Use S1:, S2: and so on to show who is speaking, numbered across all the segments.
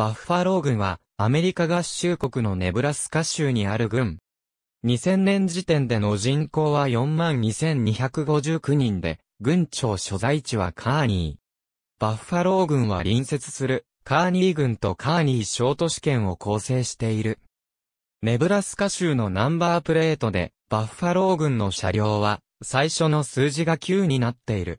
S1: バッファロー軍は、アメリカ合衆国のネブラスカ州にある軍。2000年時点での人口は42,259人で、軍庁所在地はカーニー。バッファロー軍は隣接する、カーニー軍とカーニー小都市圏を構成している。ネブラスカ州のナンバープレートで、バッファロー軍の車両は、最初の数字が9になっている。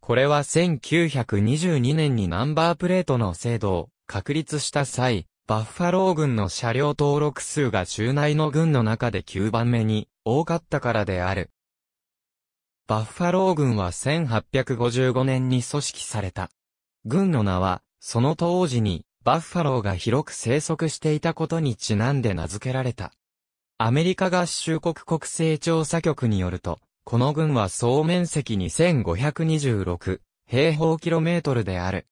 S1: これは1922年にナンバープレートの制度を確立した際、バッファロー軍の車両登録数が州内の軍の中で9番目に多かったからである。バッファロー軍は1855年に組織された。軍の名は、その当時にバッファローが広く生息していたことにちなんで名付けられた。アメリカ合衆国国勢調査局によると、この軍は総面積に1526平方キロメートルである。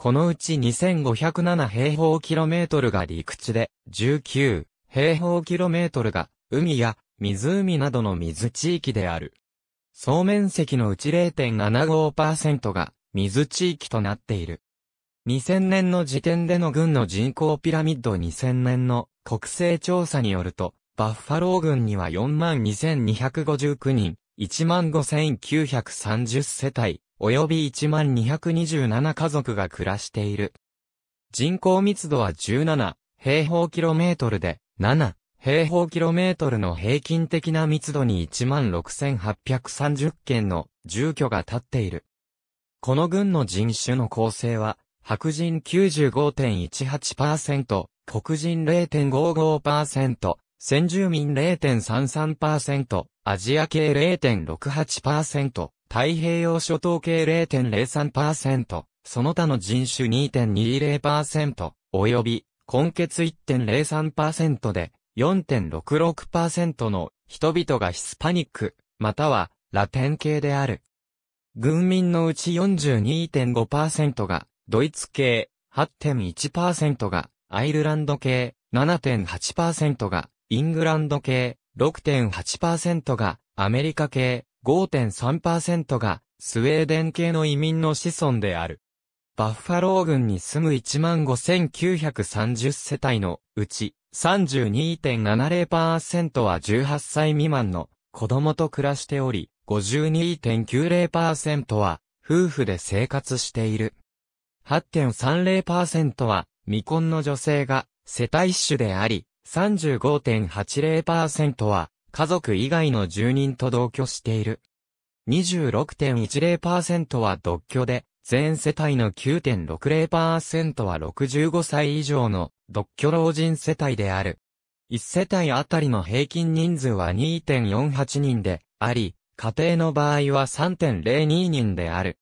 S1: このうち2507平方キロメートルが陸地で、19平方キロメートルが海や湖などの水地域である。総面積のうち0.75%が水地域となっている。2000年の時点での軍の人口ピラミッド2000年の国勢調査によると、バッファロー軍には42,259人、15,930世帯、及び1227家族が暮らしている。人口密度は17平方キロメートルで、7平方キロメートルの平均的な密度に16,830件の住居が建っている。この軍の人種の構成は、白人95.18%、黒人0.55%、先住民0.33%、アジア系0.68%、太平洋諸島系0.03%、その他の人種2.20%、及び、根血1.03%で、4.66%の人々がヒスパニック、またはラテン系である。軍民のうち42.5%がドイツ系、8.1%がアイルランド系、7.8%がイングランド系、6.8%がアメリカ系、5.3%がスウェーデン系の移民の子孫である。バッファロー郡に住む15,930世帯のうち32.70%は18歳未満の子供と暮らしており、52.90%は夫婦で生活している。8.30%は未婚の女性が世帯主であり、35.80%は家族以外の住人と同居している。26.10%は独居で、全世帯の9.60%は65歳以上の独居老人世帯である。1世帯あたりの平均人数は2.48人であり、家庭の場合は3.02人である。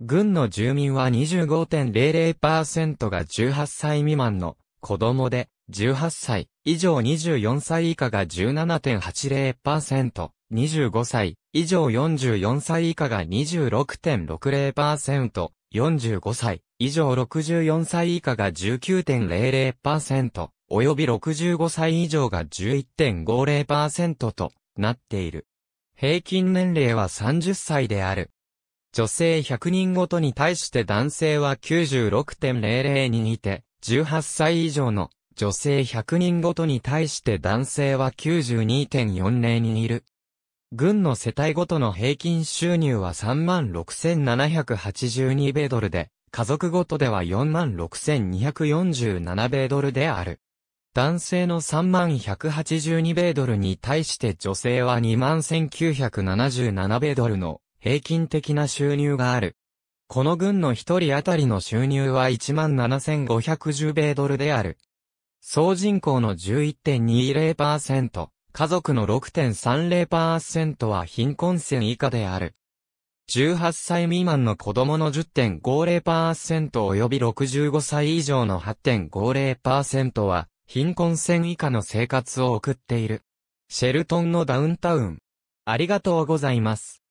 S1: 軍の住民は25.00%が18歳未満の子供で、18歳以上24歳以下が17.80%、25歳以上44歳以下が26.60%、45歳以上64歳以下が19.00%、および65歳以上が11.50%となっている。平均年齢は30歳である。女性100人ごとに対して男性は96.00人いて、18歳以上の女性100人ごとに対して男性は92.40人いる。軍の世帯ごとの平均収入は36,782米ドルで、家族ごとでは46,247米ドルである。男性の3182米ドルに対して女性は21,977米ドルの平均的な収入がある。この軍の一人当たりの収入は17,510米ドルである。総人口の11.20%、家族の6.30%は貧困線以下である。18歳未満の子供の10.50%及び65歳以上の8.50%は貧困線以下の生活を送っている。シェルトンのダウンタウン。ありがとうございます。